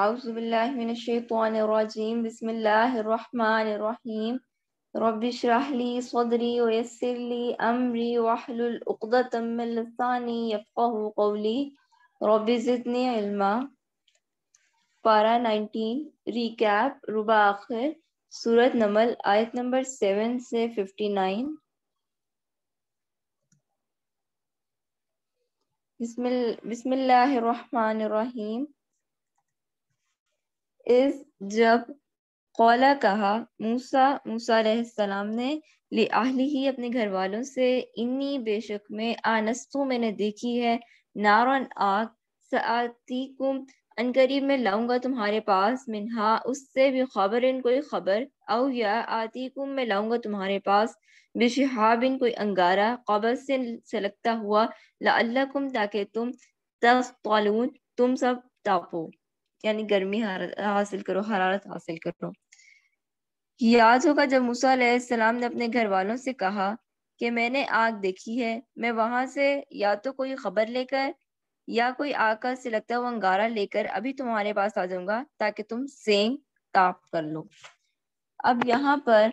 أعوذ بالله من الشيطان الرجيم بسم الله الرحمن الرحيم رب اشرح لي صدري ويسر لي أمري واحلل عقدة من لساني يفقه قولي رب زدني علما بارا 19 ريكاب ربع آخر سورة نمل آية نمبر 7 سے 59 بسم, الله الرحمن الرحيم is जब कौला कहा मूसा मूसा सलाम ने ले आहली ही अपने घर वालों से इन्नी बेशक में आनस्तु मैंने देखी है नारन आग सती कुम अनकरीब में लाऊंगा तुम्हारे पास मिनहा उससे भी खबर इन कोई खबर औ या आती कुम मैं लाऊंगा तुम्हारे पास बिशहाबिन कोई अंगारा कबर से सलगता हुआ लाकुम ताकि तुम तख तुम सब तापो यानी गर्मी हासिल करो हरारत हासिल करो याद होगा जब मूसा ने अपने घर वालों से कहा कि मैंने आग देखी है मैं वहां से या तो कोई खबर लेकर या कोई आका से लगता हुआ अंगारा लेकर अभी तुम्हारे पास आ जाऊंगा ताकि तुम सेंग ताप कर लो अब यहाँ पर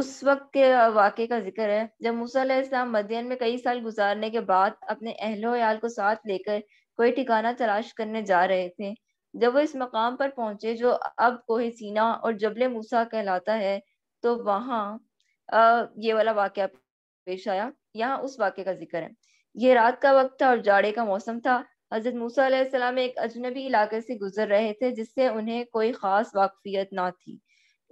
उस वक्त के वाक़े का जिक्र है जब मूसा मदियन में कई साल गुजारने के बाद अपने अहलोयाल को साथ लेकर कोई ठिकाना तलाश करने जा रहे थे जब वो इस मकाम पर पहुंचे जो अब कोहे सीना और जबले मूसा कहलाता है तो वहां ये वाला वाक्य पेश आया यहाँ उस वाक्य का जिक्र है ये रात का वक्त था और जाड़े का मौसम था हजरत मूसा एक अजनबी इलाके से गुजर रहे थे जिससे उन्हें कोई खास वाकफियत ना थी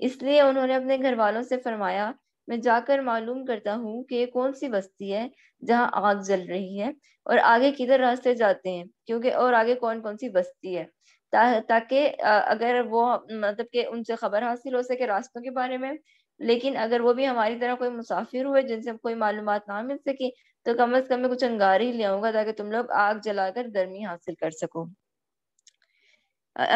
इसलिए उन्होंने अपने घर वालों से फरमाया मैं जाकर मालूम करता हूँ कि कौन सी बस्ती है जहाँ आग जल रही है और आगे किधर रास्ते जाते हैं क्योंकि और आगे कौन कौन सी बस्ती है ताकि अगर वो मतलब कि उनसे खबर हासिल हो सके रास्तों के बारे में लेकिन अगर वो भी हमारी तरह कोई मुसाफिर हुए जिनसे कोई मालूम ना मिल सकी तो कम अज कम मैं कुछ अंगार ही ले आऊंगा ताकि तुम लोग आग जलाकर गर्मी हासिल कर सको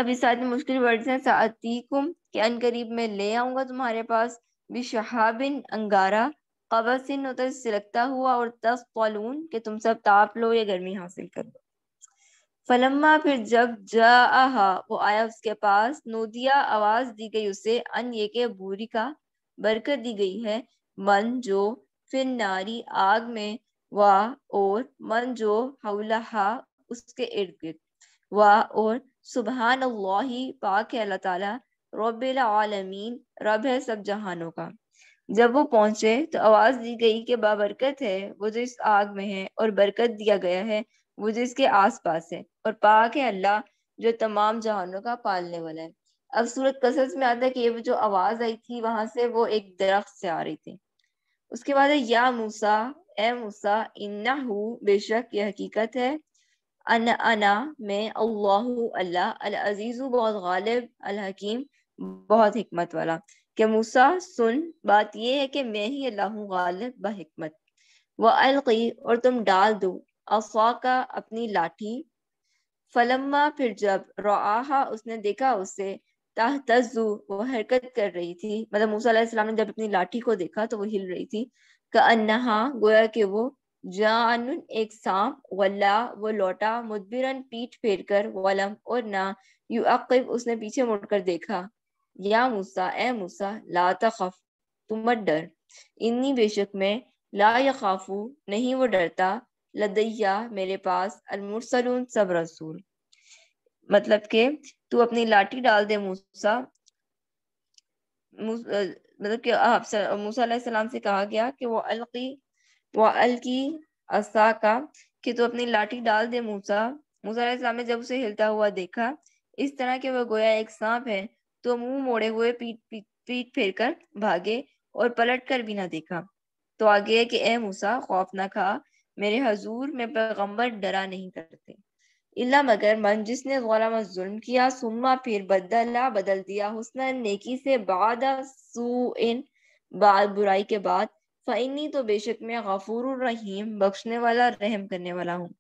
अभी साथ में मुश्किल वर्ड्स हैं सातीकुम के अन करीब में ले आऊंगा तुम्हारे पास बिशहाबिन अंगारा कबसिन होता सिलकता हुआ और तस के तुम सब ताप लो या गर्मी हासिल कर लो फलम्मा फिर जब जा वो आया उसके पास नोदिया आवाज दी गई उसे अन ये के बूरी का बरकत दी गई है मन जो फिर नारी आग में वाह और मन जो हौलाहा उसके इर्द गिर्द वाह और सुबहान अल्लाह पाक अल्लाह ताला रबिल आलमीन रब है सब जहानों का जब वो पहुंचे तो आवाज दी गई कि बाबरकत है वो जो इस आग में है और बरकत दिया गया है वो जो इसके आस पास है और पाक है अल्लाह जो तमाम जहानों का पालने वाला है अब सूरत कसरत में आता है कि ये जो आवाज आई थी वहां से वो एक दरख्त से आ रही थी उसके बाद है या मूसा ए मूसा इन्ना हु बेशक ये हकीकत है अन अना में अल्लाह अल्लाह अल अजीज़ बहुत गालिब अल हकीम बहुत हिकमत वाला के मूसा सुन बात ये है कि मैं ही अल्लाह गालिब बहिकमत व अलकी और तुम डाल दो अफवा अपनी लाठी फलम्मा फिर जब रोआहा उसने देखा उसे ताह तजू वो हरकत कर रही थी मतलब मूसा ने जब अपनी लाठी को देखा तो वो हिल रही थी का गोया के वो जान एक सांप वल्ला वो लौटा मुदबिरन पीठ फेर कर वलम और ना यू अकब उसने पीछे मुड़कर देखा या मूसा ए मूसा ला तफ तुम मत डर इन्नी बेशक में ला यखाफू नहीं वो डरता लदैया मेरे पास अलमुरसलून सब रसूल मतलब के तू अपनी लाठी डाल दे मूसा मतलब कि मूसा सलाम से कहा गया कि वो अलकी वो अलकी असा का कि तू अपनी लाठी डाल दे मूसा मूसा सलाम ने जब उसे हिलता हुआ देखा इस तरह के वह गोया एक सांप है तो मुंह मोड़े हुए पीट पीठ पीट फेर कर भागे और पलट कर भी ना देखा तो आगे कि ए मूसा खौफ ना खा मेरे हजूर में पैगम्बर डरा नहीं करते इल्ला मगर मन जिसने गौलाम जुल्म किया सुम्मा फिर बदला बदल दिया हुसना नेकी से बाद बाद बुराई के बाद फ़ैनी तो बेशक मैं गफूर रहीम बख्शने वाला रहम करने वाला हूँ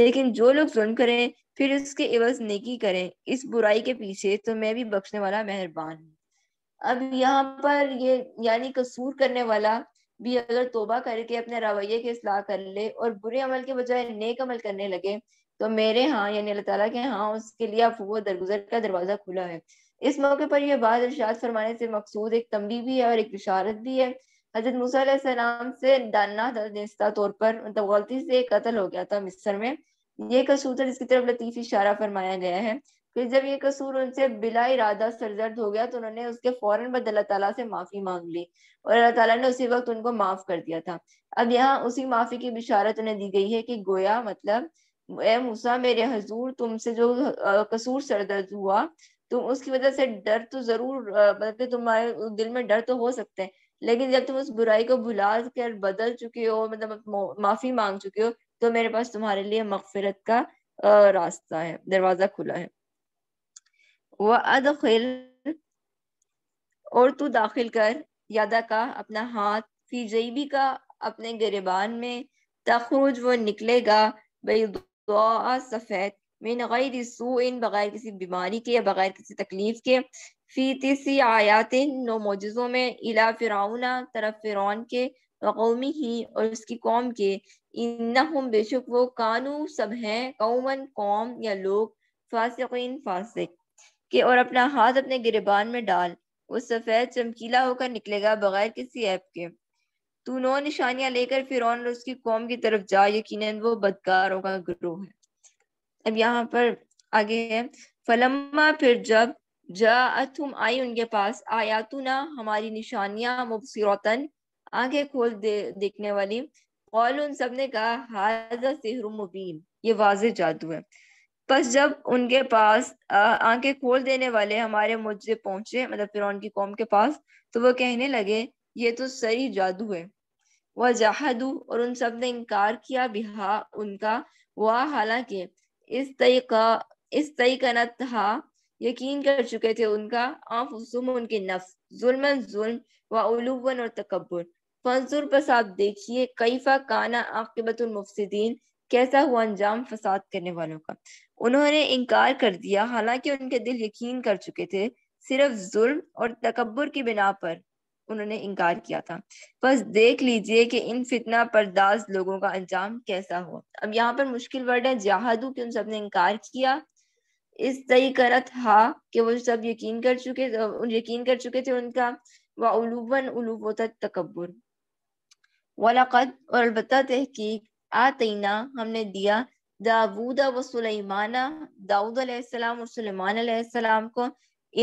लेकिन जो लोग जुल्म करें फिर उसके इवज नेकी करें इस बुराई के पीछे तो मैं भी बख्शने वाला मेहरबान हूँ अब यहाँ पर ये यानी कसूर करने वाला भी अगर तोबा करके अपने रवैये की असलाह कर ले और बुरे अमल के बजाय नेक अमल करने लगे तो मेरे हाँ यानी अल्लाह ताला के हाँ उसके लिए अफू दरगुजर का दरवाजा खुला है इस मौके पर यह बात इर्शाद फरमाने से मकसूद एक तंबी भी है और एक इशारत भी है हजरत मूसम से दाना तौर पर मतलब गलती से कत्ल हो गया था मिस्र में ये कसूतर इसकी तरफ लतीफ इशारा फरमाया गया है फिर जब ये कसूर उनसे बिला इरादा सरजर्द हो गया तो उन्होंने उसके फौरन बाद अल्लाह ताला से माफी मांग ली और अल्लाह ताला ने उसी वक्त उनको माफ कर दिया था अब यहाँ उसी माफी की बिशारत उन्हें दी गई है कि गोया मतलब ए मूसा मेरे हजूर तुमसे जो कसूर सरदर्द हुआ तुम उसकी वजह से डर तो जरूर मतलब तुम्हारे दिल में डर तो हो सकते हैं लेकिन जब तुम उस बुराई को भुला कर बदल चुके हो मतलब माफी मांग चुके हो तो मेरे पास तुम्हारे लिए मगफिरत का रास्ता है दरवाजा खुला है वखिल और तू दाखिल कर यादा का अपना हाथ फी जईबी का अपने गिरबान में तखरुज वो निकलेगा बई सफ़ेद मिन गैर इन बगैर किसी बीमारी के या बगैर किसी तकलीफ के फी तीसी आयातिन नो मोजों में इला फिरौना तरफ फिरौन के कौमी ही और उसकी कौम के इन बेशक वो कानू सब हैं कौमन कौम या लोग फासिकिन फासिक कि और अपना हाथ अपने गिरबान में डाल वो सफ़ेद चमकीला होकर निकलेगा बगैर किसी ऐप के तू नौ निशानियां लेकर फिर और उसकी कौम की तरफ जा यकीन वो बदकारों का ग्रोह है अब यहाँ पर आगे है फलम्मा फिर जब जा तुम आई उनके पास आया तू ना हमारी निशानियां मुबसरतन आंखें खोल दे, देखने वाली कौल उन सब ने कहा हाजा सिहर मुबीन ये वाज जादू है बस जब उनके पास आंखें खोल देने वाले हमारे मुझसे पहुंचे मतलब फिर उनकी कौम के पास तो वह कहने लगे ये तो सही जादू है वह जहादू और उन सब ने इनकार किया बिहा उनका वह हालांकि इस तरीका इस तरीका था यकीन कर चुके थे उनका आफुसुम उनके नफ्स जुल्मन जुल्म व और तकबर फंसुर बस आप देखिए कैफा काना आकबतुल मुफसदीन कैसा हुआ अंजाम फसाद करने वालों का उन्होंने इनकार कर दिया हालांकि उनके दिल यकीन कर चुके थे सिर्फ जुल्म और तकबर की बिना पर उन्होंने इनकार किया था बस देख लीजिए कि इन फितना परदाज लोगों का अंजाम कैसा हुआ अब यहाँ पर मुश्किल वर्ड है जहादू कि उन सब ने इनकार किया इस तय करत था कि वो सब यकीन कर चुके यकीन कर चुके थे उनका वह उलूबन उलूब होता तकबर वलाकत और अलबत् तहकीक आतना हमने दिया दाऊदा व सुलेमाना दाऊद अलैहिस्सलाम और सुलेमान अलैहिस्सलाम को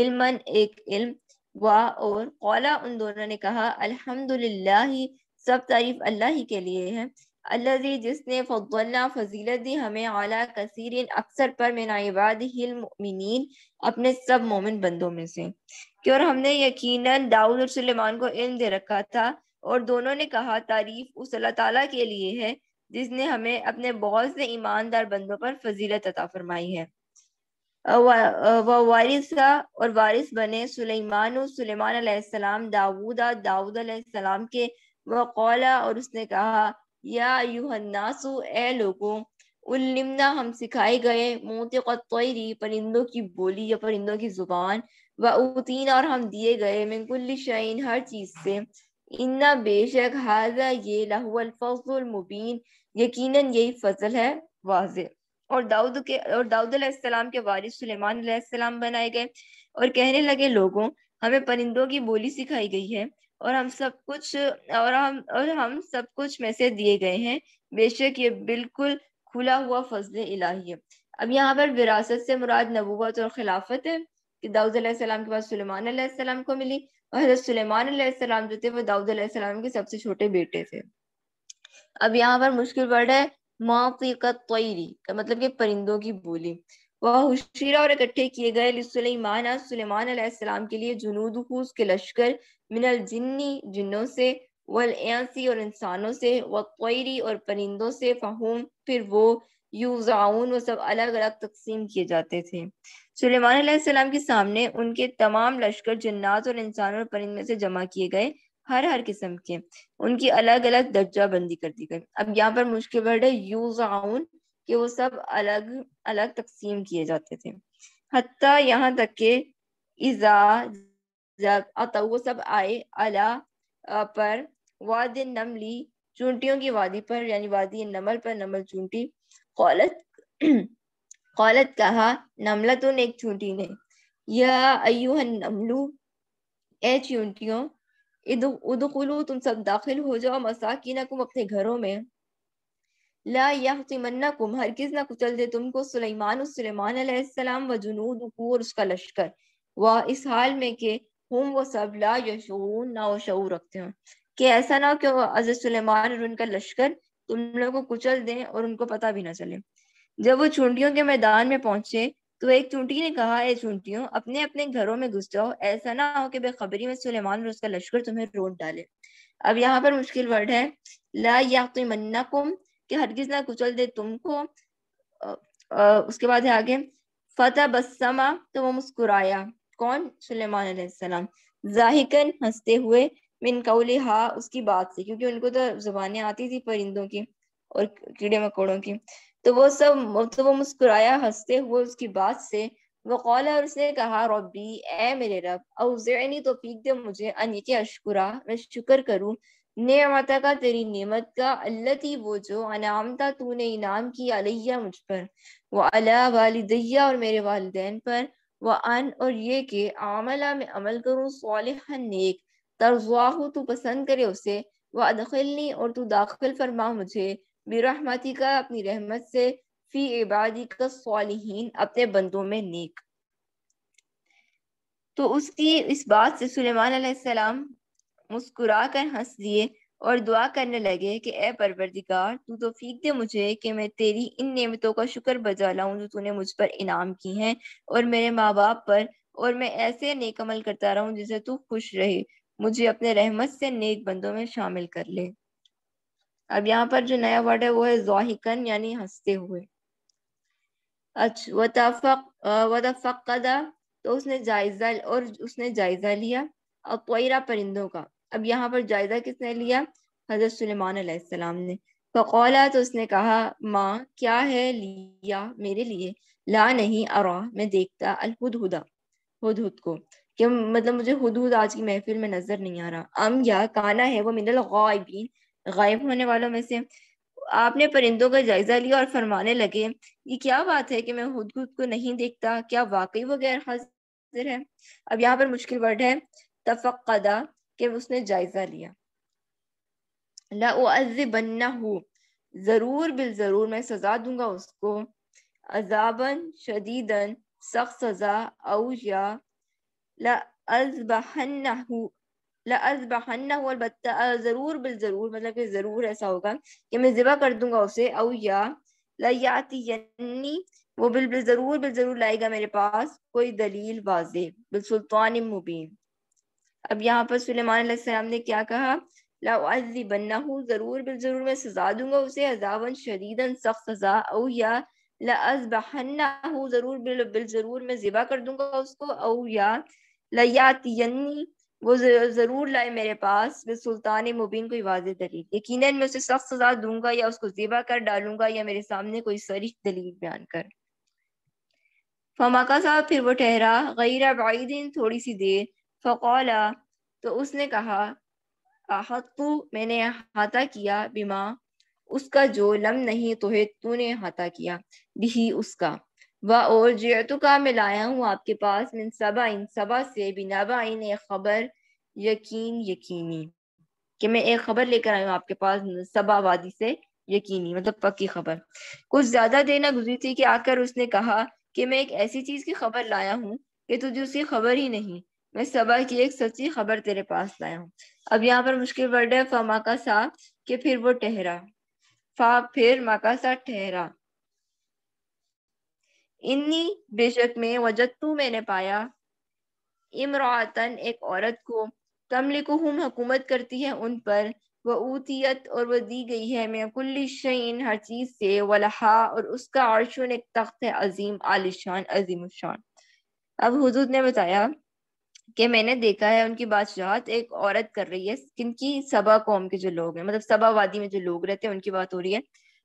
इल्मन एक इल्म वा और कौला उन दोनों ने कहा अल्हम्दुलिल्लाह सब तारीफ अल्लाह ही के लिए है अल्लाह जिसने फल्ला फजीलत दी हमें आला कसीर अक्सर पर मिनाबाद हिलमिन अपने सब मोमिन बंदों में से कि और हमने यकीनन दाऊद और सुलेमान को इल्म दे रखा था और दोनों ने कहा तारीफ उस अल्लाह ताला के लिए है जिसने हमें अपने बहुत से ईमानदार बंदों पर फजीलत अता फरमाई है वह वारिसा और वारिस बने सुलेमान सलेमान दाऊदा दाऊद सलाम के वह कौला और उसने कहा या यूहन्नासु ए लोगों उल्लिमना हम सिखाए गए मोतरी परिंदों की बोली या परिंदों की जुबान व उतीन और हम दिए गए मिनकुल्ली शैन हर चीज से इन्ना बेशक हाजा ये लहुअल फजल मुबीन यकीनन यही फजल है वाज और दाऊद के और दाऊद के वारिस सुलेमान बनाए गए और कहने लगे लोगों हमें परिंदों की बोली सिखाई गई है और हम सब कुछ और हम और हम सब कुछ में से दिए गए हैं बेशक ये बिल्कुल खुला हुआ फजल इलाही है अब यहाँ पर विरासत से मुराद नबूत और खिलाफत है कि दाऊद के पास सुलेमान को मिली और हजरत सुलेमान जो थे वो दाऊद के सबसे छोटे बेटे थे अब यहाँ पर मुश्किल वर्ड है माफिकतरी का मतलब कि परिंदों की बोली वह हुशीरा और इकट्ठे किए गए सुलेमान सुलेमान के लिए जुनूद के लश्कर मिनल जिन्नी जिन्नों से वल एसी और इंसानों से वतरी और परिंदों से फहूम फिर वो यूजाउन वो सब अलग अलग तकसीम किए जाते थे सुलेमान के सामने उनके तमाम लश्कर जन्नात और इंसान और परिंदों से जमा किए गए हर हर किस्म के उनकी अलग अलग दर्जा बंदी कर दी गई अब यहाँ पर मुश्किल वर्ड है यूजाउन कि वो सब अलग अलग तकसीम किए जाते थे हती यहाँ तक के इजा जब अत वो सब आए अला पर वाद नमली चूंटियों की वादी पर यानी वादी नमल पर नमल चूंटी कौलत कौलत कहा नमला तो नमलतुन एक चूंटी ने यह अयुहन नमलू ए चूंटियों उदखुलू तुम सब दाखिल हो जाओ कुम अपने घरों में ला कुम हर किस ना कुचल दे तुमको सुलेमान उस सुलेमान अलैहिस्सलाम व जुनूद और उसका लश्कर व इस हाल में के हम वो सब ला यशून ना शऊर रखते हो कि ऐसा ना हो कि हजरत सुलेमान और उनका लश्कर तुम लोगों को कुचल दें और उनको पता भी ना चले जब वो चूंटियों के मैदान में पहुंचे तो एक चूंटी ने कहा ए चूंटियों अपने अपने घरों में घुस जाओ ऐसा ना हो कि बेखबरी में सुलेमान और उसका लश्कर तुम्हें रोट डाले अब यहाँ पर मुश्किल वर्ड है ला या कुम कि हरगिज ना कुचल दे तुमको आ, आ, उसके बाद है आगे फतेह बसमा तो वो मुस्कुराया कौन सलेमान जाहिकन हंसते हुए मिन कौली हा उसकी बात से क्योंकि उनको तो जुबानें आती थी परिंदों की और कीड़े मकोड़ों की तो वो सब तो वो मुस्कुराया हंसते हुए उसकी बात से वो कौल और उसने कहा रबी ए मेरे रब अवजैनी तो तोफीक दे मुझे अनिक अशकुरा मैं शुक्र करूँ नेमता का तेरी नेमत का अल्लती वो जो अनामता तूने इनाम की अलैया मुझ पर वो अला वालदैया और मेरे वालदेन पर वह अन और ये के आमला में अमल करूँ सोल नेक तरजुआहू तू पसंद करे उसे वह अदखिलनी और तू दाखिल फरमा मुझे बिरहमती का अपनी रहमत से फी इबादी का सालिहीन अपने बंदों में नेक तो उसकी इस बात से सुलेमान मुस्कुरा कर हंस दिए और दुआ करने लगे कि ए परवरदिगार तू तो फीक दे मुझे कि मैं तेरी इन नेमतों का शुक्र बजा लाऊं जो तूने मुझ पर इनाम की हैं और मेरे माँ बाप पर और मैं ऐसे नेक अमल करता रहूं जिसे तू खुश रहे मुझे अपने रहमत से नेक बंदों में शामिल कर ले अब यहाँ पर जो नया वर्ड है वो है जोहिकन यानी हंसते हुए अच्छा वतफक तो उसने जायजा और उसने जायजा लिया और तोयरा परिंदों का अब यहाँ पर जायजा किसने लिया हजरत सलेमान ने फ़कौला तो उसने कहा माँ क्या है लिया मेरे लिए ला नहीं अरा मैं देखता अलहुदहुदा हुदहुद को कि मतलब मुझे हुदहुद आज की महफिल में नजर नहीं आ रहा अम या काना है वो मिनल गिन गायब होने वालों में से आपने परिंदों का जायजा लिया और फरमाने लगे ये क्या बात है कि मैं खुद खुद को नहीं देखता क्या वाकई वो गैर हाजिर है अब यहाँ पर मुश्किल वर्ड है तफक्दा कि उसने जायजा लिया लाजबन्ना हो जरूर बिल जरूर मैं सजा दूंगा उसको अजाबन शदीदन सख्त सजा औ या लाजबहन्ना लजबहन्ना अलबत्ता ज़रूर बिल ज़रूर मतलब कि ज़रूर ऐसा होगा कि मैं ज़िबा कर दूंगा उसे औ या लयाती वो बिल बिल ज़रूर बिल ज़रूर लाएगा मेरे पास कोई दलील वाजे बिल सुल्तान मुबीन अब यहाँ पर सुलेमान ने क्या कहा लाजी बन्ना ज़रूर बिल ज़रूर मैं सजा दूंगा उसे अजावन शदीदन सख्त सजा अव या लजबहन्ना ज़रूर बिल बिल ज़रूर मैं ज़िबा कर दूंगा उसको औ या लयाती वो जरूर लाए मेरे पास मैं सुल्तान मुबीन कोई वाज दलील यकीन मैं उसे सख्त सजा दूंगा या उसको जेबा कर डालूंगा या मेरे सामने कोई सरीफ दलील बयान कर फमाका साहब फिर वो ठहरा गैरा दिन थोड़ी सी देर फ़कौला तो उसने कहा आहतु मैंने हाथा किया बीमा उसका जो लम नहीं तो है तूने हाथा किया भी उसका वह और जेतु का मैं लाया हूँ आपके पास मिन सबा इन सबा से बिनाबा इन एक खबर यकीन यकीनी कि मैं एक खबर लेकर आई हूँ आपके पास सबा वादी से यकीनी मतलब पक्की खबर कुछ ज्यादा देर ना गुजरी थी कि आकर उसने कहा कि मैं एक ऐसी चीज की खबर लाया हूँ कि तुझे उसकी खबर ही नहीं मैं सबा की एक सच्ची खबर तेरे पास लाया हूँ अब यहाँ पर मुश्किल वर्ड है फा माका सा कि फिर वो ठहरा फा फिर माका सा ठहरा इन्नी बेशक में वजतू मैंने पाया इमरातन एक औरत को तमलिकुम हुकूमत करती है उन पर वह ऊतियत और वह दी गई है मैं कुल्ली हर चीज से वलहा और उसका आर्शन एक तख्त है अजीम आलिशान अजीम शान अब हजूद ने बताया कि मैंने देखा है उनकी बादशाहत एक औरत कर रही है किनकी सबा कौम के जो लोग हैं मतलब सबा वादी में जो लोग रहते हैं उनकी बात हो रही है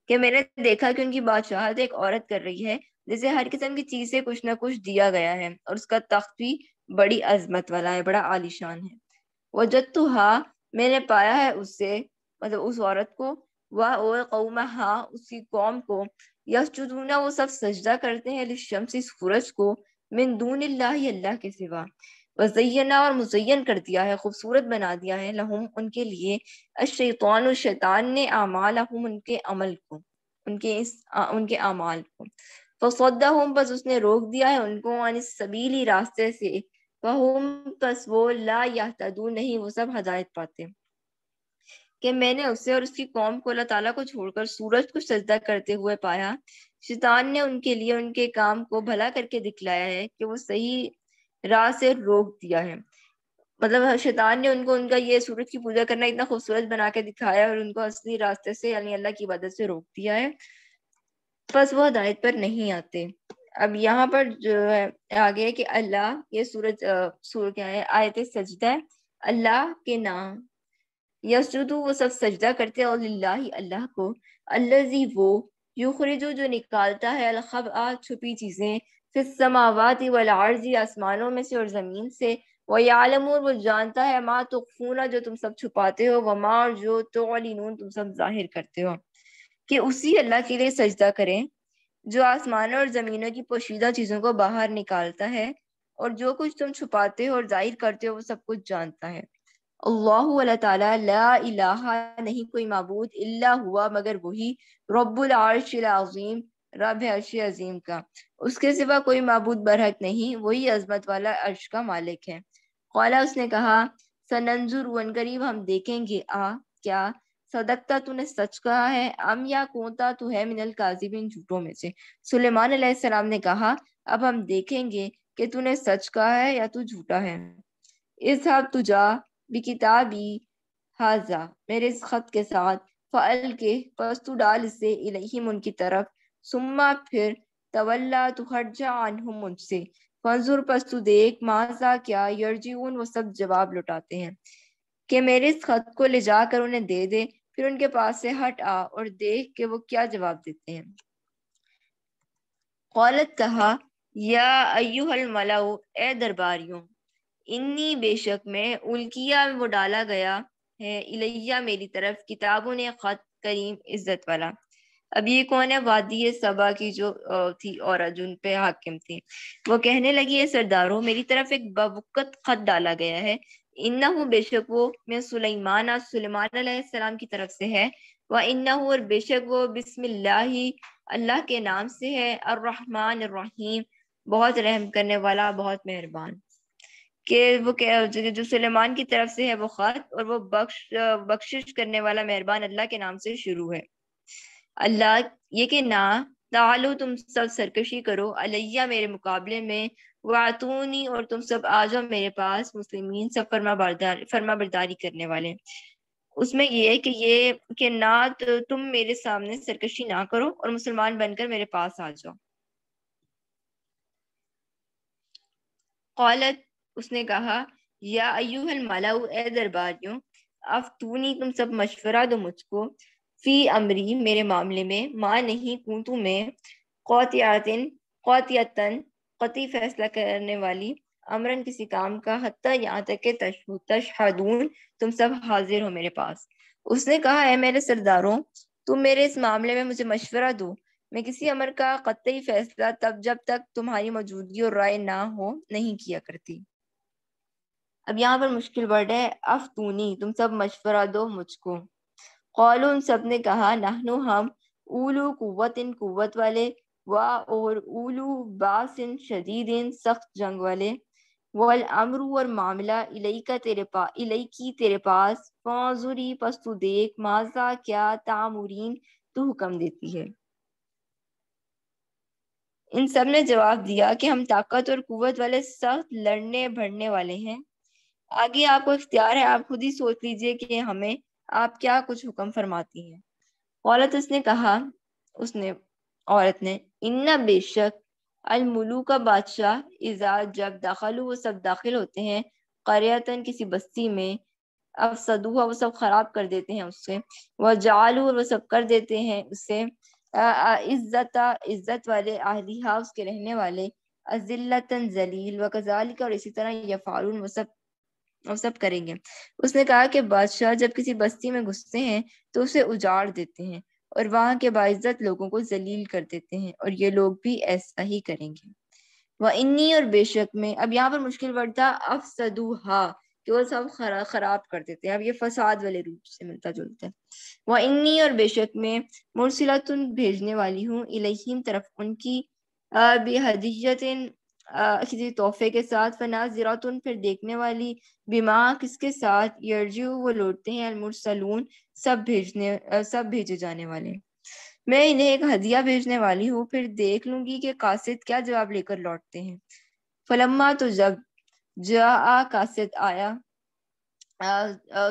कि मैंने देखा कि उनकी बादशाहत एक औरत कर रही है जैसे हर किस्म की चीज से कुछ ना कुछ दिया गया है और उसका तख्त भी बड़ी अजमत वाला है बड़ा आलिशान है वह वजतुहा मैंने पाया है उससे मतलब उस औरत को वह और कौम हा उसकी कौम को यसूना वो सब सजदा करते हैं शमसी सूरज को मिनदून अल्लाह के सिवा वजैना और मुजैन कर दिया है खूबसूरत बना दिया है लहुम उनके लिए अशैतान शैतान ने आमाल उनके अमल को उनके इस आ, उनके अमाल को फसौदा बस उसने रोक दिया है उनको अन सबीली रास्ते से वहम बस वो ला तदू नहीं वो सब हदायत पाते कि मैंने उसे और उसकी कौम को अल्लाह ताला को छोड़कर सूरज को सजदा करते हुए पाया शैतान ने उनके लिए उनके काम को भला करके दिखलाया है कि वो सही राह से रोक दिया है मतलब शैतान ने उनको उनका ये सूरज की पूजा करना इतना खूबसूरत बना के दिखाया और उनको असली रास्ते से यानी अल्लाह की मदद से रोक दिया है बस वो हदायत पर नहीं आते अब यहाँ पर जो है आगे है कि अल्लाह ये सूरज सूर क्या है आयत सजदा है अल्लाह के नाम यसजुदू वो सब सजदा करते हैं और अल्लाह अल्लाह को अल्लाह वो युखरजो जो निकालता है अलखबा छुपी चीज़ें फिर समावात वल आसमानों में से और ज़मीन से वम और वो जानता है माँ तो खूना जो तुम सब छुपाते हो वमा और जो तो नून तुम सब जाहिर करते हो कि उसी अल्लाह के लिए सजदा करें जो आसमानों और ज़मीनों की पोशीदा चीज़ों को बाहर निकालता है और जो कुछ तुम छुपाते हो और जाहिर करते हो वो सब कुछ जानता है अल्लाह ताला नहीं कोई मबूद इल्ला हुआ मगर वही रब्बुल रब अर्श अजीम का उसके सिवा कोई मबूद बरहक नहीं वही अजमत वाला अर्श का मालिक है कौला उसने कहा सनंजुर वन करीब हम देखेंगे आ क्या सदकता तूने सच कहा है अम या कोता तू है मिनल काजिबिन झूठों में से सुलेमान सलाम ने कहा अब हम देखेंगे कि तूने सच कहा है या तू झूठा है इस हब तुझा किताबी हाजा मेरे इस खत के साथ फ़ल के तू डाल से इलहिम उनकी तरफ सुम्मा फिर तवल्ला तू हट जा मुझसे फंजूर फंजुर तू देख माजा क्या यर्जीउन वो सब जवाब लुटाते हैं कि मेरे इस खत को ले जाकर उन्हें दे दे फिर उनके पास से हट आ और देख के वो क्या जवाब देते हैं कौलत कहा या अयुहल मलाऊ ए दरबारियों इन्नी बेशक में उल्किया में वो डाला गया है इलैया मेरी तरफ किताबों ने खत करीम इज्जत वाला अब ये कौन है वादी सबा की जो थी और जिन पे हाकिम थी वो कहने लगी है सरदारों मेरी तरफ एक बबुकत खत डाला गया है इन्ना बेशक वो मैं सुलेमान सुलेमान की तरफ से है व इन्ना और बेशक वो बिस्मिल्लाह अल्लाह के नाम से है और अर्रहमान रहीम बहुत रहम करने वाला बहुत मेहरबान के वो के जो सुलेमान की तरफ से है वो ख़त और वो बख्श बख्शिश करने वाला मेहरबान अल्लाह के नाम से शुरू है अल्लाह ये के ना तालो तुम सब सरकशी करो अलैया मेरे मुकाबले में वातूनी और तुम सब आ जाओ मेरे पास मुस्लिमीन सब फरमा बरदारी फरमा बरदारी करने वाले उसमें ये है कि ये कि ना तो तुम मेरे सामने सरकशी ना करो और मुसलमान बनकर मेरे पास आ जाओ कौलत उसने कहा या अयूहल मलाऊ ए दरबारियों अफतूनी तुम सब मशवरा दो मुझको फी अमरी मेरे मामले में माँ नहीं कूतू में कौतियातिन कौतियातन कती फैसला करने वाली अमरन किसी काम का हत्या यहाँ तक के तशहदून तुम सब हाजिर हो मेरे पास उसने कहा है मेरे सरदारों तुम मेरे इस मामले में मुझे मशवरा दो मैं किसी अमर का कतई फैसला तब जब तक तुम्हारी मौजूदगी और राय ना हो नहीं किया करती अब यहाँ पर मुश्किल वर्ड है अफतूनी तुम सब मशवरा दो मुझको कौलू उन सब ने कहा नहनो हम ऊलू कुत इन कुत वाले वाहू और उलू बासिन शदीदिन सख्त जंग वाले वल अमरु और मामला इलई का तेरे पा इलई की तेरे पास फौजुरी पस्तु देख माजा क्या तामुरीन तू हुक्म देती है इन सब ने जवाब दिया कि हम ताकत और कुवत वाले सख्त लड़ने भरने वाले हैं आगे आपको इख्तियार है आप खुद ही सोच लीजिए कि हमें आप क्या कुछ हुक्म फरमाती हैं औरत उसने कहा उसने औरत ने इन्ना बेशक अलमलू का बादशाह इजा जब दाखिल वो सब दाखिल होते हैं करियातन किसी बस्ती में अब सदूहा वो सब खराब कर देते हैं उससे वह जालू और वो सब कर देते हैं उससे इज्जत इज्जत वाले आहलिहा उसके रहने वाले अजिल्लतन जलील व कजाल और इसी तरह यह फारून वो सब वो सब करेंगे उसने कहा कि बादशाह जब किसी बस्ती में घुसते हैं तो उसे उजाड़ देते हैं और वहाँ के बाजत लोगों को जलील कर देते हैं और ये लोग भी ऐसा ही करेंगे वह इन्नी और बेशक में अब यहाँ पर मुश्किल वर्ड था हा कि वो सब खरा खराब कर देते हैं अब ये फसाद वाले रूप से मिलता जुलता है वह इन्नी और बेशक में तुम भेजने वाली हूँ इलहीम तरफ उनकी बेहदियत किसी तोहफे के साथ फना फिर देखने वाली बीमा किसके साथ यर्जू वो लौटते हैं सब भेजने सब भेजे जाने वाले मैं इन्हें एक हदिया भेजने वाली हूँ फिर देख लूंगी कि कासिद क्या जवाब लेकर लौटते हैं फलम्मा तो जब जा कासिद आया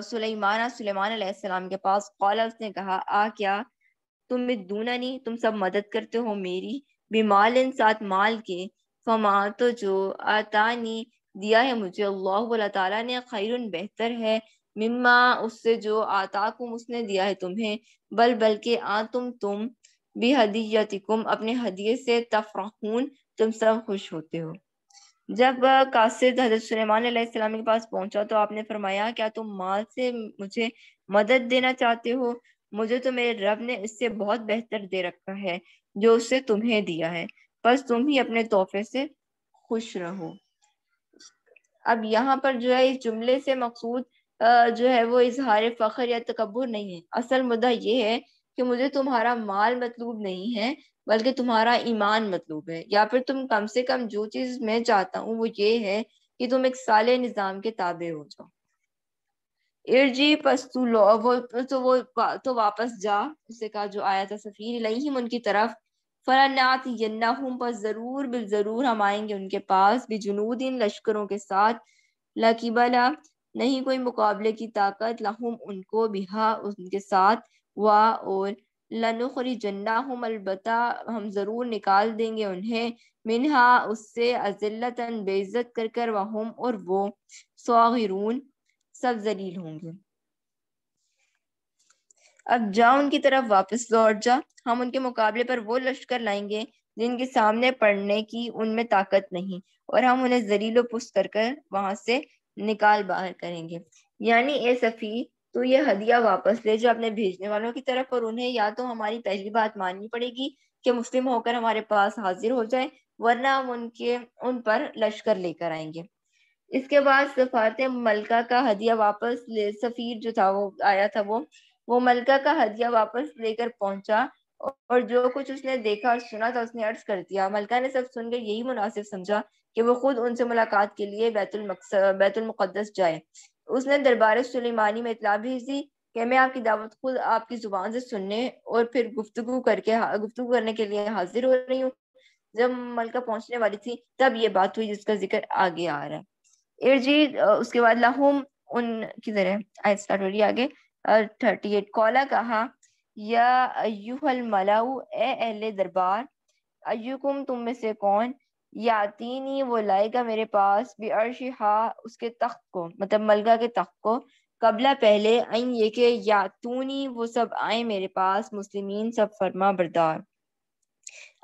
सुलेमान सुलेमान सलाम के पास कौला उसने कहा आ क्या तुम दूना नहीं तुम सब मदद करते हो मेरी बीमाल इन साथ माल के फमा तो जो आतानी दिया है मुझे अल्लाह ताला ने खैर बेहतर है मिम्मा उससे जो आताकुम उसने दिया है तुम्हें बल बल्कि आ तुम तुम भी हदीयतिकुम अपने हदिये से तफरहून तुम सब खुश होते हो जब कासिद हजरत सुलेमान सलेमान के पास पहुंचा तो आपने फरमाया क्या तुम माल से मुझे मदद देना चाहते हो मुझे तो मेरे रब ने इससे बहुत बेहतर दे रखा है जो उससे तुम्हें दिया है बस तुम ही अपने तोहफे से खुश रहो अब यहाँ पर जो है इस जुमले से मकसूद जो है वो इजहार फ़ख्र या तकबर नहीं है असल मुद्दा ये है कि मुझे तुम्हारा माल मतलूब नहीं है बल्कि तुम्हारा ईमान मतलूब है या फिर तुम कम से कम जो चीज़ मैं चाहता हूँ वो ये है कि तुम एक साल निज़ाम के ताबे हो जाओ इर्जी पस्तु लो वो तो वो तो वापस जा उसे कहा जो आया था सफ़ीर लहीम उनकी तरफ फलानात यन्ना हम पर ज़रूर बिल ज़रूर हम आएंगे उनके पास भी जुनूदिन लश्करों के साथ लकीबला नहीं कोई मुकाबले की ताकत लहुम उनको बिहा उनके साथ वा और लनुखरी जन्ना हम अलबत् हम ज़रूर निकाल देंगे उन्हें मिनहा उससे अजिल्लतन बेइज्जत कर कर वहम और वो सौरून सब जलील होंगे अब जा उनकी तरफ वापस लौट जा हम उनके मुकाबले पर वो लश्कर लाएंगे जिनके सामने पड़ने की उनमें ताकत नहीं और हम उन्हें जलीलो पुस्त कर कर वहां से निकाल बाहर करेंगे यानी ए सफ़ी तो ये हदिया वापस ले जो अपने भेजने वालों की तरफ और उन्हें या तो हमारी पहली बात माननी पड़ेगी कि मुस्लिम होकर हमारे पास हाजिर हो जाए वरना हम उनके उन पर लश्कर लेकर आएंगे इसके बाद सफात मलका का हदिया वापस ले सफ़ीर जो था वो आया था वो वो मलका का हदिया वापस लेकर पहुंचा और जो कुछ उसने देखा और सुना था उसने अर्ज कर दिया मलका ने सब सुनकर यही मुनासिब समझा कि वो खुद उनसे मुलाकात के लिए बैतुल बैतुलमक़दस जाए उसने दरबार सुलेमानी में इतला भेज दी कि मैं आपकी दावत खुद आपकी जुबान से सुनने और फिर गुफ्तु करके गुफ्तु करने के लिए हाजिर हो रही हूँ जब मलका पहुंचने वाली थी तब ये बात हुई जिसका जिक्र आगे आ रहा है इर्जीद उसके बाद लाहौम उन किधर है आई स्टार्ट हो रही आगे थर्टी एट कौला कहा या अयूहल मलाऊ ए अहले दरबार अयूकुम तुम में से कौन यातीनी वो लाएगा मेरे पास भी अर्शहा उसके तख्त को मतलब मलगा के तख्त को कबला पहले अन ये के यातूनी वो सब आए मेरे पास मुस्लिमीन सब फरमा बरदार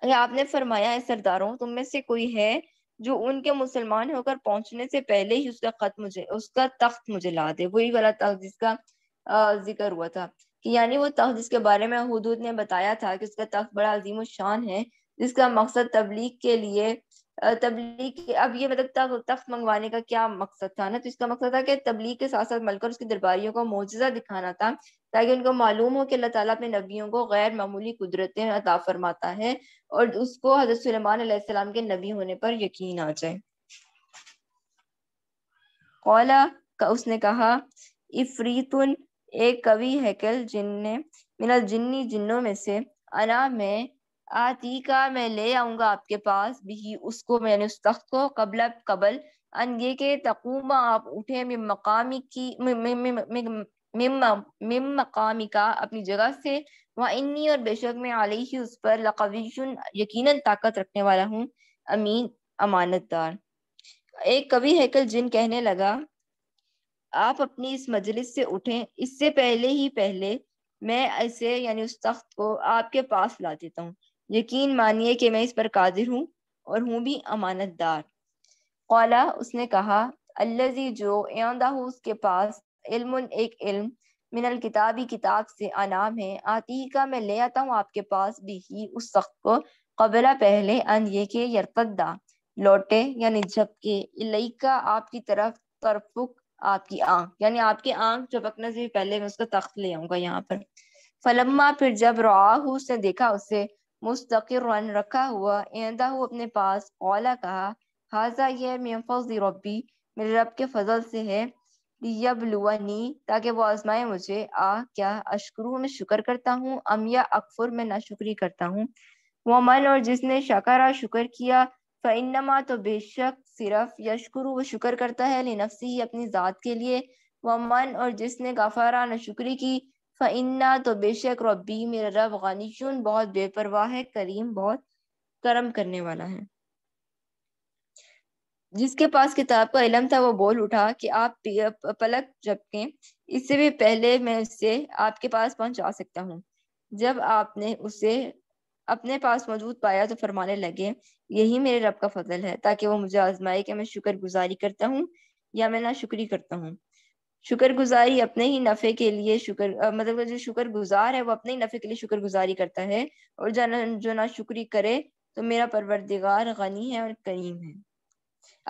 अगर आपने फरमाया है सरदारों तुम तो में से कोई है जो उनके मुसलमान होकर पहुंचने से पहले ही उसका खत मुझे उसका तख्त मुझे ला दे वही वाला तख्त जिसका जिक्र हुआ था कि यानी वो तख्त जिसके बारे में हदूद ने बताया था कि उसका तख्त बड़ा अजीम शान है जिसका मकसद तबलीग के लिए तबलीग अब ये मतलब तख्त मंगवाने का क्या मकसद था ना तो इसका मकसद था कि तबलीग के साथ साथ मलकर उसके दरबारियों को मुआजा दिखाना था ताकि उनको मालूम हो कि अल्लाह ताला अपने नबियों को गैर मामूली कुदरतें अता फरमाता है और उसको हजरत सलेमान के नबी होने पर यकीन आ जाए कौला का उसने कहा इफरीतुन एक कवि हैकल जिनने मिनल जिन्नी जिन्नों में से अना में आतीका मैं ले आऊंगा आपके पास भी उसको मैंने उस तख्त को कबल कबल ये के तकुमा आप उठे में मकामी की मिम मकामी का अपनी जगह से वह इन्नी और बेशक मैं आली ही उस पर लकवीशन यकीनन ताकत रखने वाला हूँ अमीन अमानतदार एक कवि हैकल जिन कहने लगा आप अपनी इस मजलिस से उठें इससे पहले ही पहले मैं ऐसे यानी उस तख्त को आपके पास ला देता हूँ यकीन मानिए कि मैं इस पर कादिर हूँ और हूँ भी अमानतदार कौला उसने कहा अल्लाजी जो एंदा हो उसके पास इल्म एक इल्म मिनल किताबी किताब से आनाम है आती का मैं ले आता हूँ आपके पास भी ही उस शख्स को कबला पहले अन ये के यरतदा लौटे यानी झपके इलाइका आपकी तरफ तरफुक आपकी आंख यानी आपकी आंख झपकने से पहले मैं उसका तख्त ले आऊंगा यहाँ पर फलम्मा फिर जब रोआ उसने देखा उसे मुस्तकिरन रखा हुआ इंदा अपने पास ओला कहा हाजा यह मेफज रबी मेरे रब के फजल से है लियबलुअनी ताकि वो आजमाए मुझे आ क्या अशकरू में शुक्र करता हूँ अम अकफुर में नाशुक्री करता हूँ वमन और जिसने शकरा शुक्र किया फ़िनमा तो बेशक सिर्फ यशकुरु वो शुक्र करता है लिनफसी अपनी ज़ात के लिए वमन और जिसने गफारा नशुक्री की फना तो बेशक रबी मेरा रब गनी बहुत बेपरवाह है करीम बहुत करम करने वाला है जिसके पास किताब का इलम था वो बोल उठा कि आप पलक झपकें इससे भी पहले मैं उससे आपके पास पहुंचा सकता हूँ जब आपने उसे अपने पास मौजूद पाया तो फरमाने लगे यही मेरे रब का फजल है ताकि वो मुझे आजमाए कि मैं शुक्रगुजारी करता हूँ या मैं ना शुक्री करता हूँ शुक्रगुजारी अपने ही नफे के लिए शुक्र मतलब जो शुक्रगुजार है वो अपने ही नफे के लिए शुक्रगुजारी करता है और जो ना जो ना शुक्री करे तो मेरा परवरदिगार गनी है और करीम है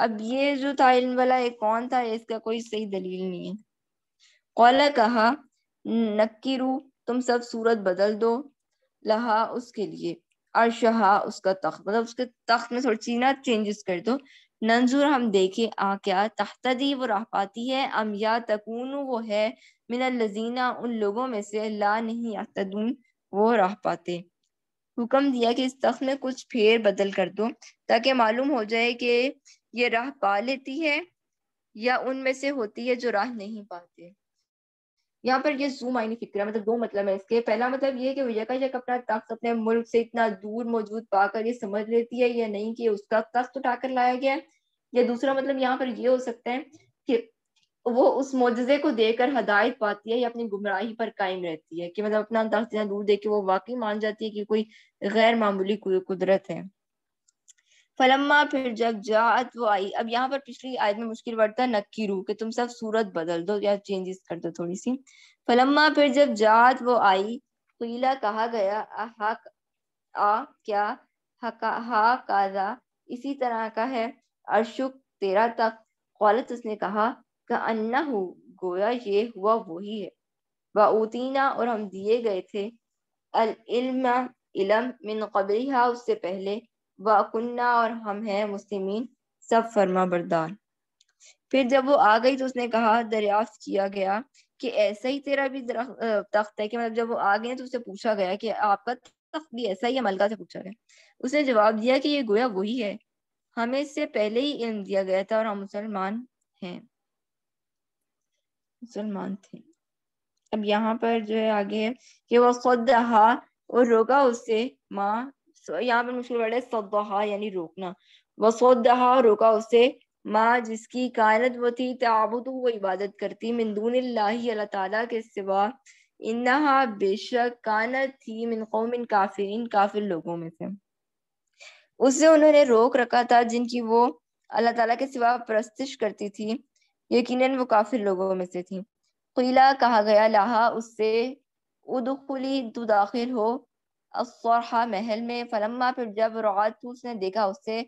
अब ये जो था इल्म वाला एक कौन था इसका कोई सही दलील नहीं है कौला कहा नक्की रू तुम सब सूरत बदल दो लहा उसके लिए अरशहा उसका तख्त मतलब उसके तख्त में थोड़ी सी ना चेंजेस कर दो नंजूर हम देखें आ क्या तहतदी वो राह पाती है अम या तकून वो है मिनल लजीना उन लोगों में से ला नहीं अतदून वो राह पाते हुक्म दिया कि इस तख्त में कुछ फेर बदल कर दो ताकि मालूम हो जाए कि ये राह पा लेती है या उनमें से होती है जो राह नहीं पाते यहाँ पर ये जू मायने फिक्र मतलब दो मतलब है इसके पहला मतलब ये कि वो यका यक अपना तख्त अपने मुल्क से इतना दूर मौजूद पाकर ये समझ लेती है या नहीं कि उसका तख्त उठाकर लाया गया है या दूसरा मतलब यहाँ पर ये हो सकता है कि वो उस मुजजे को देकर हदायत पाती है या अपनी गुमराही पर कायम रहती है कि मतलब अपना अंदाजा दूर देके वो वाकई मान जाती है कि कोई गैर मामूली कुदरत है फलम्मा फिर जब जात वो आई अब यहाँ पर पिछली आयत में मुश्किल वर्ड था नक्की रू कि तुम सब सूरत बदल दो या चेंजेस कर दो थोड़ी सी फलम्मा फिर जब जात वो आई कीला कहा गया आ क्या हका हा काजा इसी तरह का है अर्शुक तेरह तक कौलत उसने कहा का अन्ना हो गोया ये हुआ वही है वतीना और हम दिए गए थे अल इल्म इलम मिन कबलिहा उससे पहले वकुन्ना और हम हैं मुस्लिमीन सब फर्मा बरदार फिर जब वो आ गई तो उसने कहा दरियाफ्त किया गया कि ऐसा ही तेरा भी तख्त है कि मतलब जब वो आ गए तो उससे पूछा गया कि आपका तख्त भी ऐसा ही है मलका से पूछा गया उसने जवाब दिया कि ये गोया वही है हमें इससे पहले ही इल्म दिया गया था और हम मुसलमान हैं मुसलमान थे अब यहाँ पर जो है आगे है कि वह खुद और रोका उससे माँ यहाँ पर मुश्किल वर्ड है सदहा यानी रोकना वह सदहा रोका उससे माँ जिसकी कायनत वो थी ताबुद वो इबादत करती मिनदून अल्लाह तला के सिवा इन्ना बेशक कानत थी मिन कौम इन काफिर इन काफिर लोगों में से उसे उन्होंने रोक रखा था जिनकी वो अल्लाह ताला के सिवा प्रस्तिश करती थी यकीनन वो काफिर लोगों में से थी कीला कहा गया लाहा उससे उदखुली तू दाखिल हो असौरहा महल में फलम्मा फिर जब रात उसने देखा उससे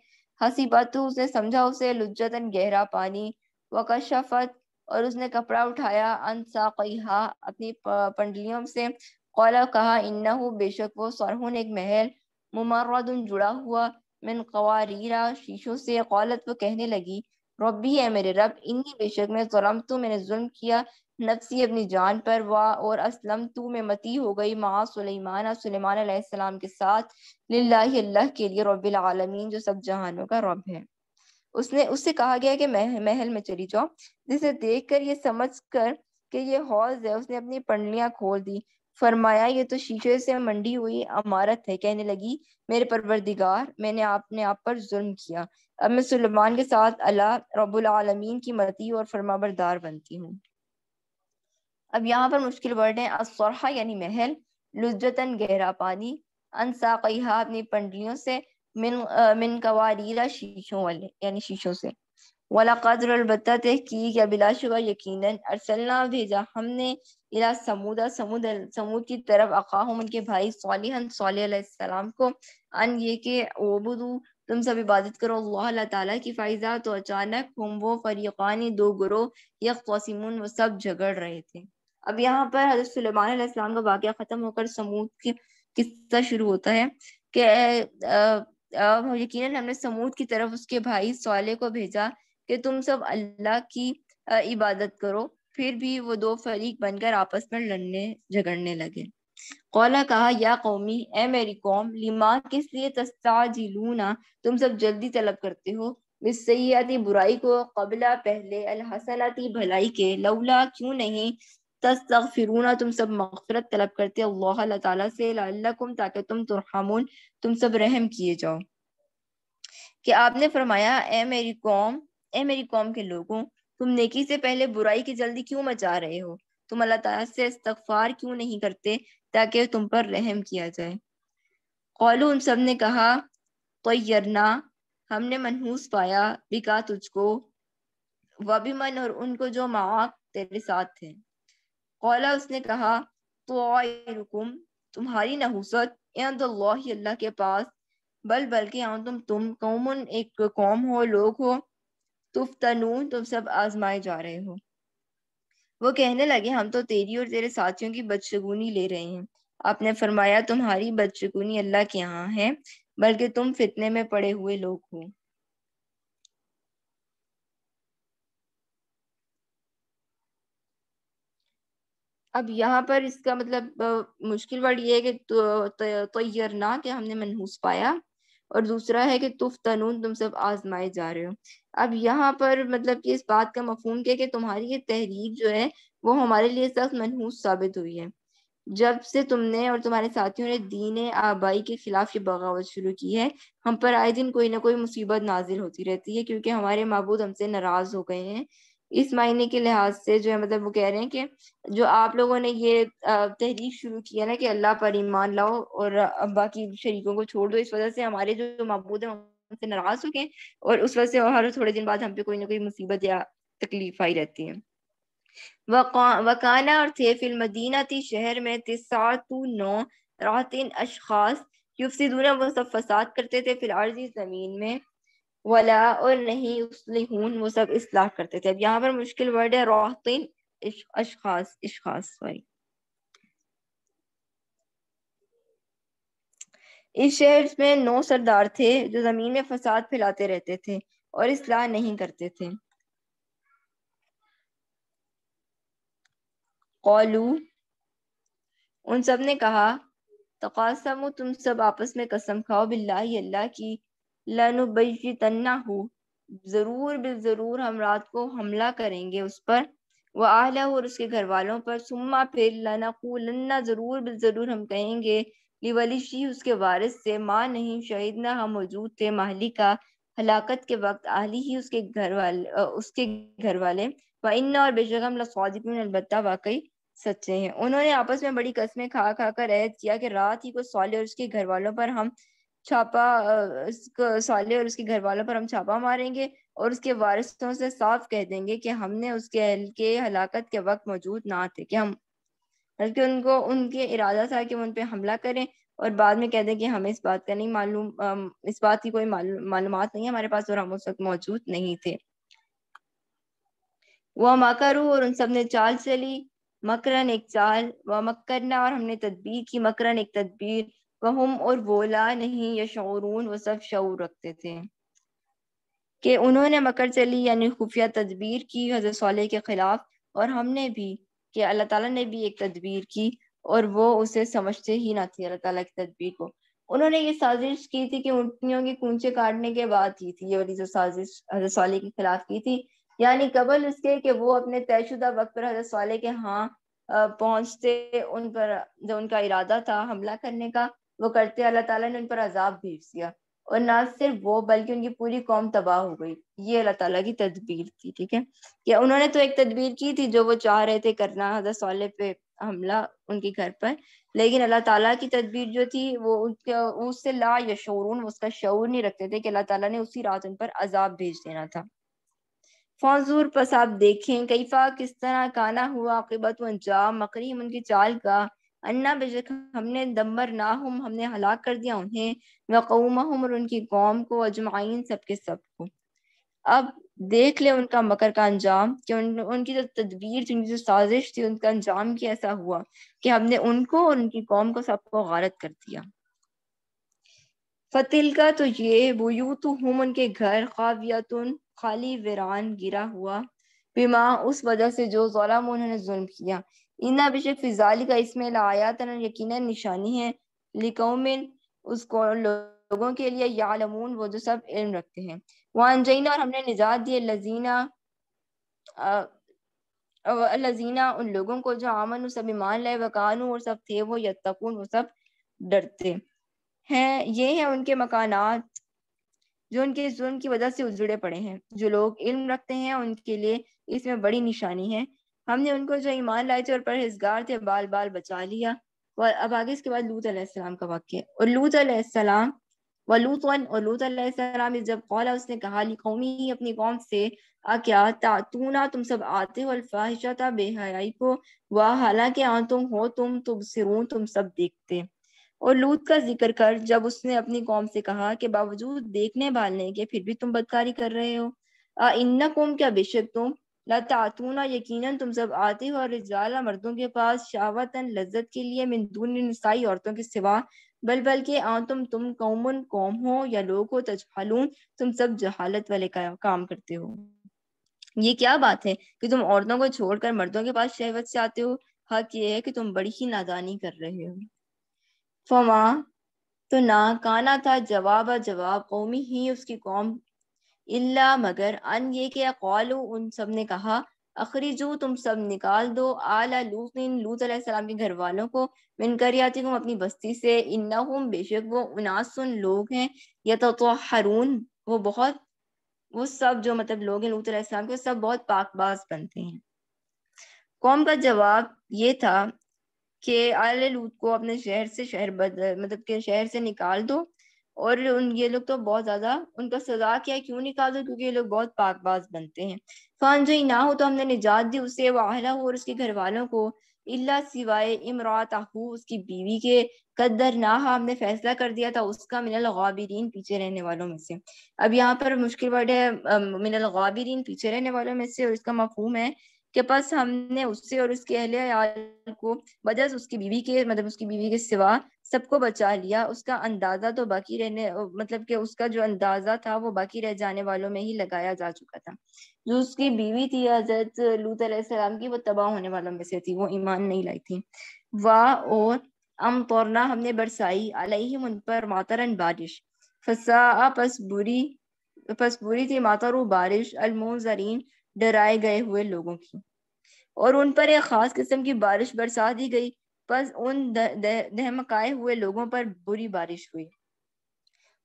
हंसी बातू उसने समझा उसे लुज्जतन गहरा पानी वकशफत और उसने कपड़ा उठाया अनसा अपनी पंडलियों से कौला कहा इन्ना बेशक वो सरहुन एक महल मुमरद जुड़ा हुआ मिन कवारीरा शीशों से कौलत वो कहने लगी रबी है मेरे रब इन्नी बेशक मैं जुलम तू मैंने जुल्म किया नफसी अपनी जान पर वाह और असलम तू मैं मती हो गई माँ सुलेमान सुलेमान के साथ लाला अल्लाह के लिए रब्बिल आलमीन जो सब जहानों का रब है उसने उससे कहा गया कि मह, महल में चली जाओ जिसे देखकर ये समझकर कि ये हौज है उसने अपनी पंडलियां खोल दी फरमाया ये तो शीशे से मंडी हुई अमारत है कहने लगी मेरे परवरदिगार मैंने आपने आप पर जुल्म किया अब मैं सुलेमान के साथ अल्लाह रबुल आलमीन की मती और फरमाबरदार बनती हूँ अब यहाँ पर मुश्किल वर्ड है असरहा यानी महल लुजतन गहरा पानी अनसाकहा अपनी पंडलियों से मिन आ, मिन कवारीला शीशों वाले यानी शीशों से वाला कदर अलबत् की या बिलाशुबा यकीन अरसल्ला भेजा हमने इला समूदा समूद समूद की तरफ अकाहम उनके भाई सोलिहन सोलम को अन ये के ओबुदू तुम सब इबादत करो अल्लाह ताला की फ़ायदा तो अचानक हम वो फरीकानी दो गुरो यकसिमून वो सब झगड़ रहे थे अब यहाँ पर हजरत सलेमान का वाक्य ख़त्म होकर समूद की किस्सा शुरू होता है कि यकीन हमने समूद की तरफ उसके भाई सोले को भेजा कि तुम सब अल्लाह की इबादत करो फिर भी वो दो फरीक बनकर आपस में लड़ने झगड़ने लगे कौला कहा या कौमी ए मेरी कौम लिमा किस लिए तस्ता तुम सब जल्दी तलब करते हो इस सयाती बुराई को कबला पहले अलहसनाती भलाई के लौला क्यों नहीं तस्तगफिरूना तुम सब मफरत तलब करते अल्लाह ताला से ताकि तुम तुरहमून तुम सब रहम किए जाओ कि आपने फरमाया ए मेरी कौम ए मेरी कौम के लोगों तुम नेकी से पहले बुराई की जल्दी क्यों मचा रहे हो तुम अल्लाह ताला से इस्तगफार क्यों नहीं करते ताकि तुम पर रहम किया जाए कौलू उन सब ने कहा यरना हमने मनहूस पाया बिका तुझको वबिमन और उनको जो माक तेरे साथ थे कौला उसने कहा तो तुम्हारी नहूसत अल्लाह के पास बल बल्कि तुम तुम कौमन एक कौम हो लोग हो तुफ्तनून तुम सब आजमाए जा रहे हो वो कहने लगे हम तो तेरी और तेरे साथियों की बदशगुनी ले रहे हैं आपने फरमाया तुम्हारी बदशगुनी अल्लाह के यहाँ है बल्कि तुम फितने में पड़े हुए लोग हो अब यहाँ पर इसका मतलब मुश्किल वर्ड ये है कि तो, तो, तो, तो ना कि हमने मनहूस पाया और दूसरा है कि तुफ तनून तुम सब आजमाए जा रहे हो अब यहाँ पर मतलब कि इस बात का मफहम क्या कि तुम्हारी ये तहरीर जो है वो हमारे लिए सख्त मनहूस साबित हुई है जब से तुमने और तुम्हारे साथियों ने दीन आबाई के खिलाफ ये बगावत शुरू की है हम पर आए दिन कोई ना कोई मुसीबत नाजिल होती रहती है क्योंकि हमारे मबूद हमसे नाराज हो गए हैं इस मायने के लिहाज से जो है मतलब वो कह रहे हैं कि जो आप लोगों ने ये तहरीक शुरू किया ना कि अल्लाह पर ईमान लाओ और बाकी शरीकों को छोड़ दो इस वजह से हमारे जो मबूद हैं उनसे नाराज हो गए और उस वजह से हर थोड़े दिन बाद हम पे कोई ना कोई मुसीबत या तकलीफ आई रहती है वकाना और थे फिल मदीना थी शहर में तिसातु नौ रातिन वो सब फसाद करते थे फिर अर्जी ज़मीन में वला और नहीं लिहून वो सब इसलाह करते थे अब यहाँ पर मुश्किल वर्ड है रोहतिन अशखास इशखास सॉरी इस शहर में नौ सरदार थे जो जमीन में फसाद फैलाते रहते थे और इसलाह नहीं करते थे कौलू उन सब ने कहा तकासम तुम सब आपस में कसम खाओ बिल्ला अल्लाह की लनुबी हो ज़रूर बिलज़रूर हम रात को हमला करेंगे उस पर वह आहला और उसके घर वालों पर सुम्मा फिर लन्ना ज़रूर बिलज़रूर हम कहेंगे लिवली शी उसके वारिस से माँ नहीं शहीद ना हम मौजूद थे माहली का हलाकत के वक्त आहली ही उसके घर वाले उसके घर वाले व इन्ना और बेशम हम अलबत् वाकई सच्चे हैं उन्होंने आपस में बड़ी कस्में खा खा कर अहद किया कि रात ही को सौले और उसके घर वालों पर हम छापा साले और उसके घर वालों पर हम छापा मारेंगे और उसके वारिसों से साफ कह देंगे कि हमने उसके अहल के हलाकत के वक्त मौजूद ना थे कि हम बल्कि उनको उनके इरादा था कि उन पर हमला करें और बाद में कह दें कि हमें इस बात का नहीं मालूम इस बात की कोई मालूम नहीं है हमारे पास और हम उस वक्त मौजूद नहीं थे वह मकर और उन सब ने चाल चली मकरन एक चाल व मकरना और हमने तदबीर की मकरन एक तदबीर वहम और वोला नहीं यशौरून वो सब शौर रखते थे कि उन्होंने मकर चली यानी खुफिया तदबीर की हजर सोलह के खिलाफ और हमने भी कि अल्लाह ताला ने भी एक तदबीर की और वो उसे समझते ही ना थे अल्लाह ताला की तदबीर को उन्होंने ये साजिश की थी कि उठनियों के कूंचे काटने के बाद की थी ये वाली जो साजिश हजरत सोलह के खिलाफ की थी यानी कबल उसके कि वो अपने तयशुदा वक्त पर हजरत सोलह के हाँ पहुंचते उन पर जो उनका इरादा था हमला करने का वो करते अल्लाह ताला ने उन पर अजाब भेज दिया और ना सिर्फ वो बल्कि उनकी पूरी कौम तबाह हो गई ये अल्लाह ताला की तदबीर थी ठीक है कि उन्होंने तो एक तदबीर की थी जो वो चाह रहे थे करना हजरत सोले पे हमला उनके घर पर लेकिन अल्लाह ताला की तदबीर जो थी वो उनके उससे ला शोर उसका शोर नहीं रखते थे कि अल्लाह ताला ने उसी रात उन पर अजाब भेज देना था फौजूर पस आप देखें कैफा किस तरह काना हुआ अकबत अंजाम मकरीम उनकी चाल का अन्ना बेशक हमने दम्बर ना हम हमने हलाक कर दिया उन्हें वकूम और उनकी कौम को अजमाइन सबके सब को अब देख ले उनका मकर का अंजाम कि उन, उनकी जो तदबीर थी उनकी जो साजिश थी उनका अंजाम की ऐसा हुआ कि हमने उनको और उनकी कौम को सबको गारत कर दिया फतिल का तो ये बुयू तो हम उनके घर खावियतुन खाली वीरान गिरा हुआ बीमा उस वजह से जो जोलम उन्होंने जुल्म किया इन बेशक फिजाली का इसमें लाया यकीन निशानी है लिकौमिन उसको लोगों के लिए यालमून वो जो सब इल्म रखते हैं वानजीना और हमने निजात दिए लजीना लजीना उन लोगों को जो आमन सब ईमान लाए वकानू और सब थे वो यत्तकून वो सब डरते हैं ये हैं उनके मकानात जो उनके जुर्म की वजह से उजड़े पड़े हैं जो लोग इल्म रखते हैं उनके लिए इसमें बड़ी निशानी है हमने उनको जो ईमान लाए थे और पर हिजगार थे बाल बाल बचा लिया और अब आगे इसके बाद लूत अलैहिस्सलाम का वाक्य है और लूत अलैहिस्सलाम व लूतन और लूत अलैहिस्सलाम जब कौला उसने कहा ली कौमी अपनी कौम से आ क्या तू ना तुम सब आते हो अल्फाहिशा था बेहयाई को वह हालांकि आ तुम हो तुम तुम तो सिरून तुम सब देखते और लूत का जिक्र कर जब उसने अपनी कौम से कहा कि बावजूद देखने भालने के फिर भी तुम बदकारी कर रहे हो आ इन्ना कौम क्या बेशक तुम लातूना यकीनन तुम सब आते हो और रजाला मर्दों के पास शावतन लज्जत के लिए मिंदून नसाई औरतों के सिवा बल बल के आ तुम तुम कौमन कौम हो या लोग हो तजहालून तुम सब जहालत वाले का, काम करते हो ये क्या बात है कि तुम औरतों को छोड़कर मर्दों के पास शहवत से आते हो हक ये है कि तुम बड़ी ही नादानी कर रहे हो फमा तो ना काना था जवाब जवाब कौमी ही उसकी कौम इल्ला मगर अन ये के कौलू उन सब ने कहा अखरीजू तुम सब निकाल दो आला लूतिन लूत सलाम के घर वालों को मिन हूँ अपनी बस्ती से इन्ना हूँ बेशक वो उनासुन लोग हैं या तो हरून वो बहुत वो सब जो मतलब लोग हैं लूत सलाम के सब बहुत पाकबाज बनते हैं कौम का जवाब ये था कि आल लूत को अपने शहर से शहर बदल मतलब के शहर से निकाल दो और उन ये लोग तो बहुत ज्यादा उनका सजा क्या क्यों निकाल क्योंकि ये लोग बहुत पाकबाज बनते हैं फान जो ना हो तो हमने निजात दी उसे वाहला हो और उसके घर वालों को इल्ला सिवाय इमरात आहू उसकी बीवी के कदर ना हमने फैसला कर दिया था उसका मिनल गाबिरीन पीछे रहने वालों में से अब यहाँ पर मुश्किल वर्ड है मिनल गाबिरीन पीछे रहने वालों में से और इसका मफहूम है के पास हमने उससे और उसके अहले याल को बजस उसकी बीवी के मतलब उसकी बीवी के सिवा सबको बचा लिया उसका अंदाजा तो बाकी रहने मतलब कि उसका जो अंदाजा था वो बाकी रह जाने वालों में ही लगाया जा चुका था जो उसकी बीवी थी हजरत लूत सलाम की वो तबाह होने वालों में से थी वो ईमान नहीं लाई थी वाह और अम तोरना हमने बरसाई अलहिम उन पर मातरन बारिश फसा पस बुरी पस बुरी थी मातर बारिश अलमोजरीन डराए गए हुए लोगों की और उन पर एक खास किस्म की बारिश बरसा दी गई बस उन दहमकाए हुए लोगों पर बुरी बारिश हुई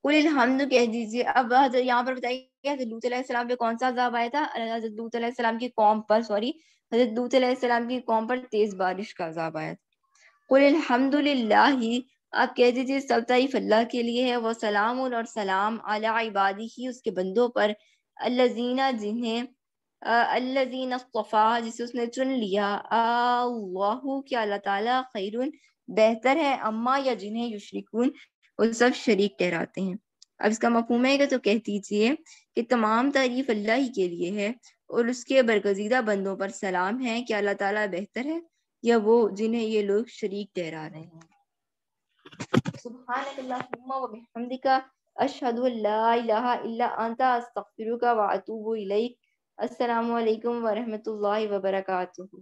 कुल हमद तो कह दीजिए अब यहाँ पर बताइए हजरत सलाम पे कौन सा अजाब आया था हजरत सलाम की कौम पर सॉरी हजरत सलाम की कौम पर तेज बारिश का अजाब आया था कुल हमदुल्ला आप कह दीजिए सब तारीफ अल्लाह के लिए है वह सलाम और सलाम अला इबादी ही उसके बंदों पर अल्लाजीना जिन्हें अल्लाजीनफ़ा जिसे उसने चुन लिया अल्लाह के अल्लाह ताला खैरुन बेहतर है अम्मा या जिन्हें युशरिकून वो सब शरीक ठहराते हैं अब इसका मफहूम है तो कह दीजिए कि तमाम तारीफ अल्लाह ही के लिए है और उसके बरगजीदा बंदों पर सलाम है क्या अल्लाह ताला बेहतर है या वो जिन्हें ये लोग शरीक ठहरा रहे हैं सुबहान अल्लाह असलकम वरहमल वबरकू